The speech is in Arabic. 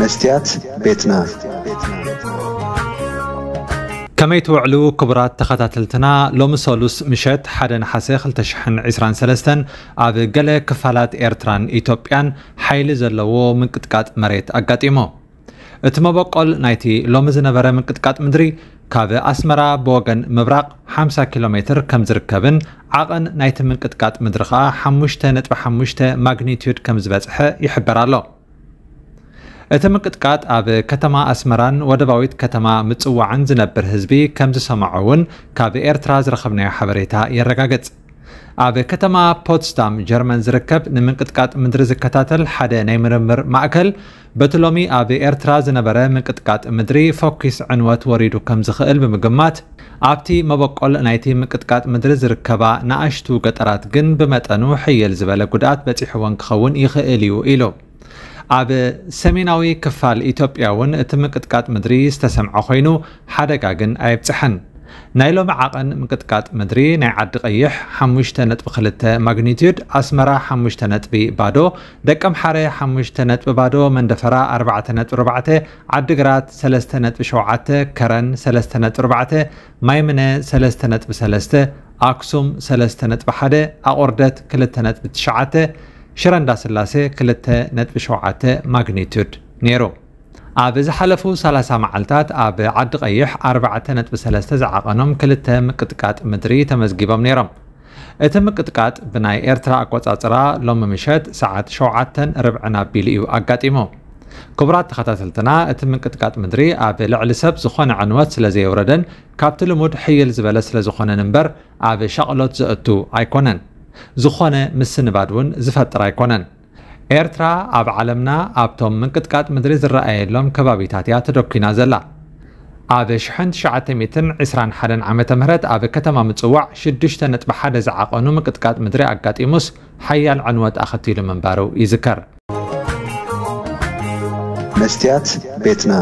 መስትያት ቤትና كمي توعلو كبرات تخاتاتلتنا لوم سولوس مشت حدن حسي خلتشحن عسران سلستن اب قلي كفالات ايرتران ايتوبيان حيل زلوو من كتكات مريت اقاتيمو اتما بقول نايتي لوم زنبرة من كتكات مدري كاب اسمرا بوغن مبراق 50 كيلومتر كم زركبن عقن نايت من كتكات مدرخا حموشته نتبع حموشته ماغنيتيود كم زبصحه يحبر እቲ ምቅጥቃጥ ኣብ ከተማ ኣስመራን ወደባዊት ከተማ ምፅዋዕን ዝነብር ህዝቢ ከም ዝሰምዖ እውን ካብ ኤርትራ ዝረኸብናዮ ሓበሬታ የረጋግፅ ኣብ ከተማ ፖትስዳም ጀርመን ዝርከብ ንምንቅጥቃጥ ምድሪ ዝከታተል ሓደ ናይ ምርምር ማእከል በቲ ሎሚ ኣብ ኤርትራ ዝነበረ ምንቅጥቃጥ ምድሪ ፎኪስ ዕንወት ወሪዱ ከም ዝኽእል ብምግማት ኣብቲ መበቆል ናይቲ ምንቅጥቃጥ ምድሪ ዝርከባ ንኣሽቱ ገጠራት ግን ብመጠኑ ሕየል ዝበለ ጉድኣት በፂሕዎን ክኸውን ይኽእል እዩ ኢሉ ኣብ ሰሜናዊ ክፋል ኢትዮጵያ እውን እቲ ምቅጥቃጥ ምድሪ ዝተሰምዐ ኮይኑ ሓደጋ ግን ኣየብፅሐን ናይ ሎሚ ዓቐን ምቅጥቃጥ ምድሪ ናይ ዓዲ ቀይሕ 5.2 ማግኒቱድ ኣስመራ 5 ነጥቢ ባዶ ደቀ ምሓረ 5 ነጥቢ ባዶ መንደፈራ 4.4 ዓዲግራት 3.7 ከረን 3.4 ማይምነ 3.3 ኣክሱም 3.1 ኣቆርደት 2.9 ሽረ ስላሴ 2.7 ማግኒቱድ ነይሩ ኣብ ዝሓለፉ 30 መዓልትታት ኣብ ዓዲ ቀይሕ 4.3 ዝዓቐኖም ክልተ ምቅጥቃጥ ምድሪ ተመዝጊቦም ነይሮም እቲ ምቅጥቃጥ ብናይ ኤርትራ ኣቆፃፅራ ሎሚ ምሸት ሰዓት 7 ርብዕን ኣቢሉ እዩ ኣጋጢሙ ክቡራት ተኸታተልትና እቲ ምንቅጥቃጥ ምድሪ ኣብ ልዕሊ ሰብ ዝኾነ ዕንወት ስለ ዘየውረደን ካብቲ ልሙድ ሕይል ዝበለ ስለ ዝኾነን እምበር ኣብ ሸቕሎት ዘእቱ ኣይኮነን ዝኾነ ምስንባድ እውን ዝፈጥር ኣይኮነን ኤርትራ ኣብ ዓለምና ኣብቶም ምንቅጥቃጥ ምድሪ ዝረኣየሎም ከባቢታት እያ ተደኪና ዘላ ኣብ 1921 ዓ ም ኣብ ከተማ ምፅዋዕ 6.1 ዝዓቐኑ ምቅጥቃጥ ምድሪ ኣጋጢሙስ ሓያል ዕንወት ኣኸቲሉ ምንባሩ ይዝከር መስትያት ቤትና